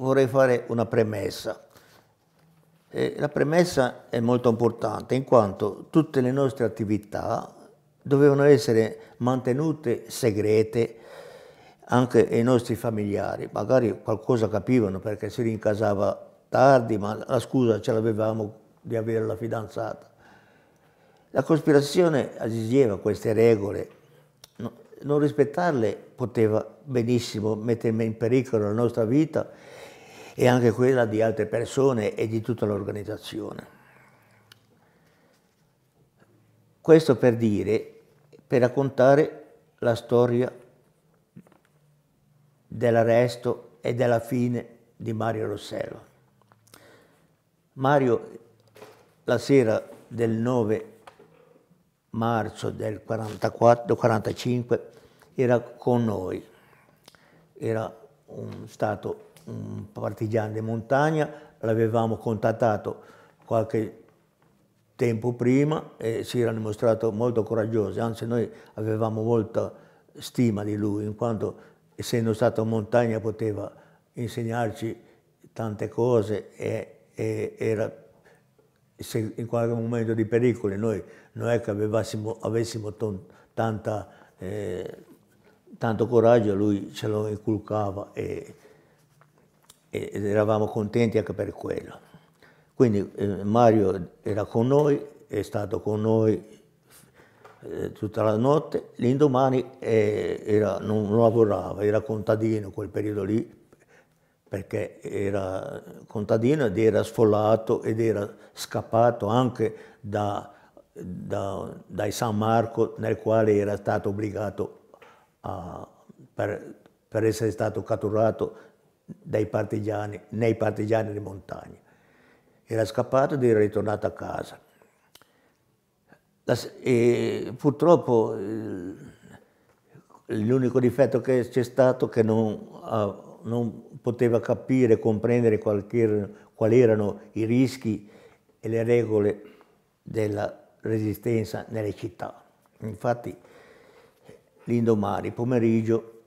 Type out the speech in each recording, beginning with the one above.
vorrei fare una premessa. Eh, la premessa è molto importante in quanto tutte le nostre attività dovevano essere mantenute segrete anche ai nostri familiari. Magari qualcosa capivano perché si rincasava tardi, ma la scusa ce l'avevamo di avere la fidanzata. La cospirazione esigeva queste regole, non rispettarle poteva benissimo mettere in pericolo la nostra vita e anche quella di altre persone e di tutta l'organizzazione. Questo per dire, per raccontare la storia dell'arresto e della fine di Mario Rossello. Mario, la sera del 9 marzo del 44, 45, era con noi, era un, stato un partigiano di montagna, l'avevamo contattato qualche tempo prima e si era dimostrato molto coraggioso, anzi noi avevamo molta stima di lui, in quanto essendo stato in montagna poteva insegnarci tante cose e, e era se in qualche momento di pericolo noi non è che avessimo tanta, eh, tanto coraggio, lui ce lo inculcava e, ed eravamo contenti anche per quello. Quindi eh, Mario era con noi, è stato con noi eh, tutta la notte, l'indomani eh, era, non lavorava, era contadino quel periodo lì, perché era contadino ed era sfollato ed era scappato anche da, da, dai San Marco nel quale era stato obbligato a, per, per essere stato catturato dai partigiani, nei partigiani di montagna. Era scappato ed era ritornato a casa. La, purtroppo eh, l'unico difetto che c'è stato è che non, ah, non, poteva capire, comprendere quali erano i rischi e le regole della resistenza nelle città. Infatti l'indomani pomeriggio,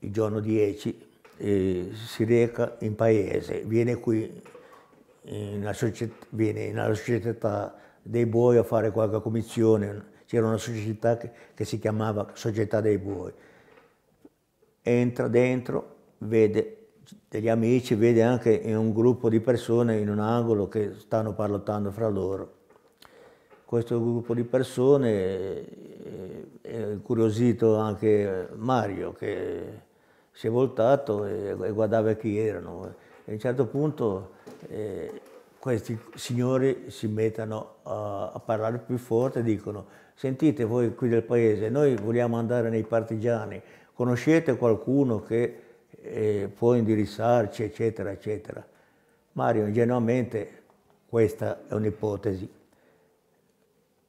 il giorno 10, eh, si reca in paese, viene qui in società, viene nella società dei buoi a fare qualche commissione, c'era una società che, che si chiamava Società dei Buoi. Entra dentro, vede degli amici, vede anche un gruppo di persone in un angolo che stanno parlottando fra loro. Questo gruppo di persone eh, è incuriosito anche Mario, che si è voltato e, guardava chi erano. E a un certo punto eh, questi signori si mettono a, a, parlare più forte e dicono sentite voi qui del paese, noi vogliamo andare nei partigiani, conoscete qualcuno che eh, può indirizzarci, eccetera, eccetera. Mario, ingenuamente, questa è un'ipotesi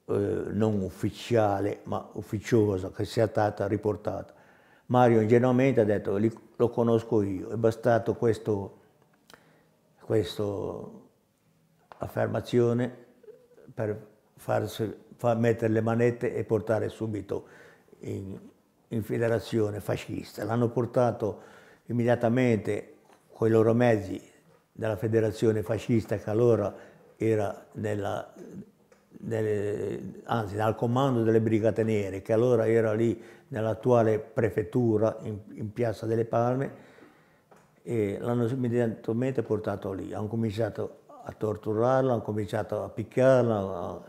eh, non ufficiale, ma ufficiosa, che sia stata riportata Mario ingenuamente ha detto lo conosco io, è bastato questa affermazione per farsi, far mettere le manette e portare subito in, in federazione fascista. L'hanno portato immediatamente con i loro mezzi dalla federazione fascista che allora era nella delle, anzi dal comando delle Brigate Nere, che allora era lì nell'attuale prefettura in, in Piazza delle Palme, e l'hanno immediatamente portato lì. Hanno cominciato a torturarla, hanno cominciato a picchiarla.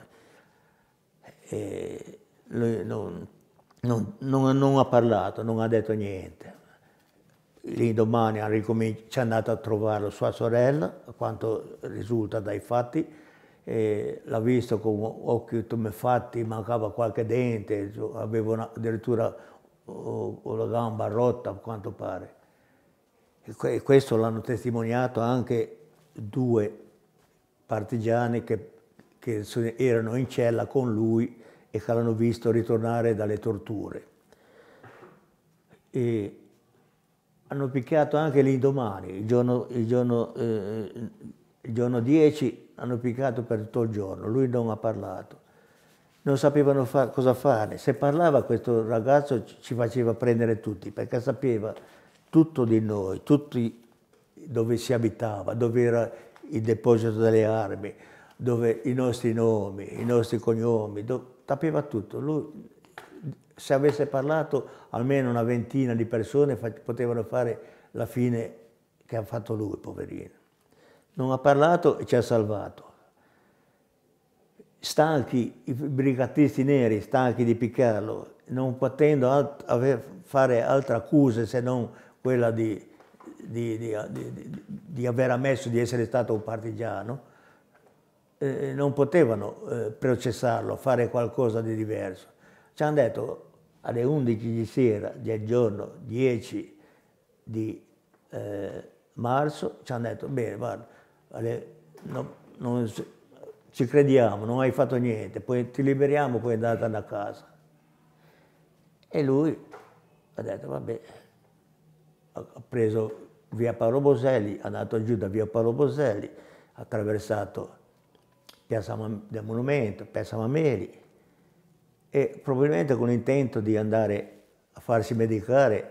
e lui non, non, non, non, ha parlato, non ha detto niente. Lì domani ci è andato a trovarlo sua sorella, a quanto risulta dai fatti, l'ha visto con occhi fatti, mancava qualche dente, aveva una, addirittura o, la gamba rotta a quanto pare. E questo l'hanno testimoniato anche due partigiani che, che, erano in cella con lui e che l'hanno visto ritornare dalle torture. E hanno picchiato anche l'indomani, il giorno, il giorno eh, il giorno 10 hanno piccato per tutto il giorno, lui non ha parlato. Non sapevano fa cosa fare. Se parlava questo ragazzo ci faceva prendere tutti, perché sapeva tutto di noi, tutti dove si abitava, dove era il deposito delle armi, dove i nostri nomi, i nostri cognomi, sapeva tutto. Lui, se avesse parlato, almeno una ventina di persone potevano fare la fine che ha fatto lui, poverino non ha parlato e ci ha salvato. Stanchi i brigatisti neri, stanchi di picchiarlo, non potendo alt fare altre accuse se non quella di, di, di, di, aver ammesso di essere stato un partigiano, eh, eh non potevano eh, processarlo, fare qualcosa di diverso. Ci hanno detto alle 11 di sera del giorno 10 di eh, marzo, ci hanno detto, bene, guarda, no, non, ci crediamo, non hai fatto niente, poi ti liberiamo, poi andatene a casa. E lui ha detto, vabbè, ha preso via Paolo Boselli, è andato giù da via Paolo Boselli, ha attraversato Piazza del Monumento, Piazza Mameli, e probabilmente con l'intento di andare a farsi medicare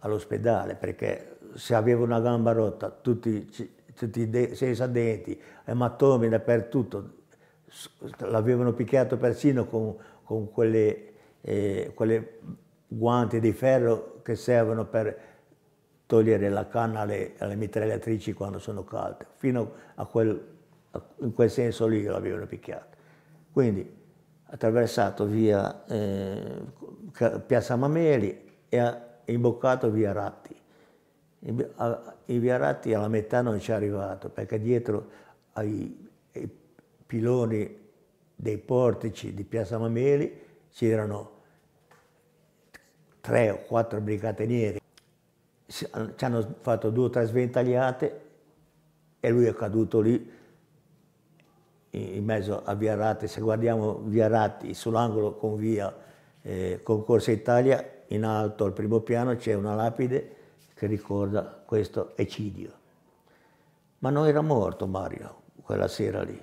all'ospedale, perché se aveva una gamba rotta tutti tutti i senza denti, ematomi dappertutto, l'avevano picchiato persino con, con quelle, eh, quelle, guanti di ferro che servono per togliere la canna alle, alle mitragliatrici quando sono calde, fino a quel, a, in quel senso lì l'avevano picchiato. Quindi attraversato via eh, Piazza Mameli e imboccato via Ratti i Viaratti alla metà non ci è arrivato perché dietro ai, ai piloni dei portici di Piazza Mameli c'erano tre o quattro brigate nere. Ci hanno fatto due o tre sventagliate e lui è caduto lì in mezzo a Via Ratti. Se guardiamo Via Ratti sull'angolo con Via eh, Concorso Italia, in alto al primo piano c'è una lapide che ricorda questo eccidio. Ma non era morto Mario quella sera lì.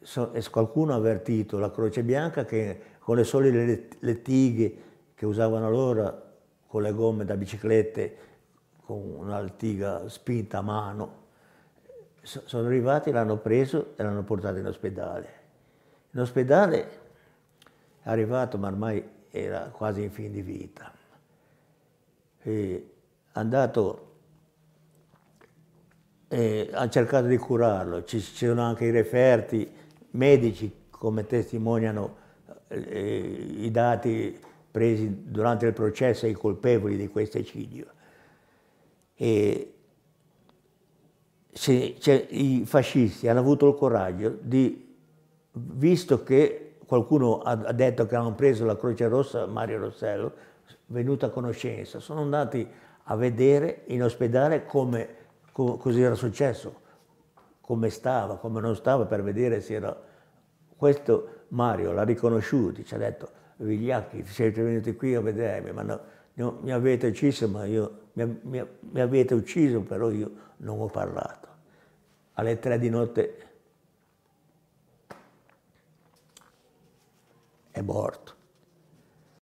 So, e qualcuno ha avvertito la Croce Bianca che con le solite lettighe che usavano allora, con le gomme da biciclette, con una lettiga spinta a mano, so, sono arrivati, l'hanno preso e l'hanno portato in ospedale. In ospedale è arrivato, ma ormai era quasi in fin di vita eh, andato eh, ha cercato di curarlo, ci, sono anche i referti medici come testimoniano eh, eh, i dati presi durante il processo ai colpevoli di questo eccidio. E se, cioè, I fascisti hanno avuto il coraggio di, visto che qualcuno ha, ha detto che hanno preso la Croce Rossa Mario Rossello, venuto a conoscenza, sono andati a vedere in ospedale come co, così era successo, come stava, come non stava, per vedere se era... Questo Mario l'ha riconosciuto, ci ha detto, Vigliacchi, siete venuti qui a vedermi, ma no, no, mi avete ucciso, ma io, mi, mi, mi avete ucciso, però io non ho parlato. Alle tre di notte è morto.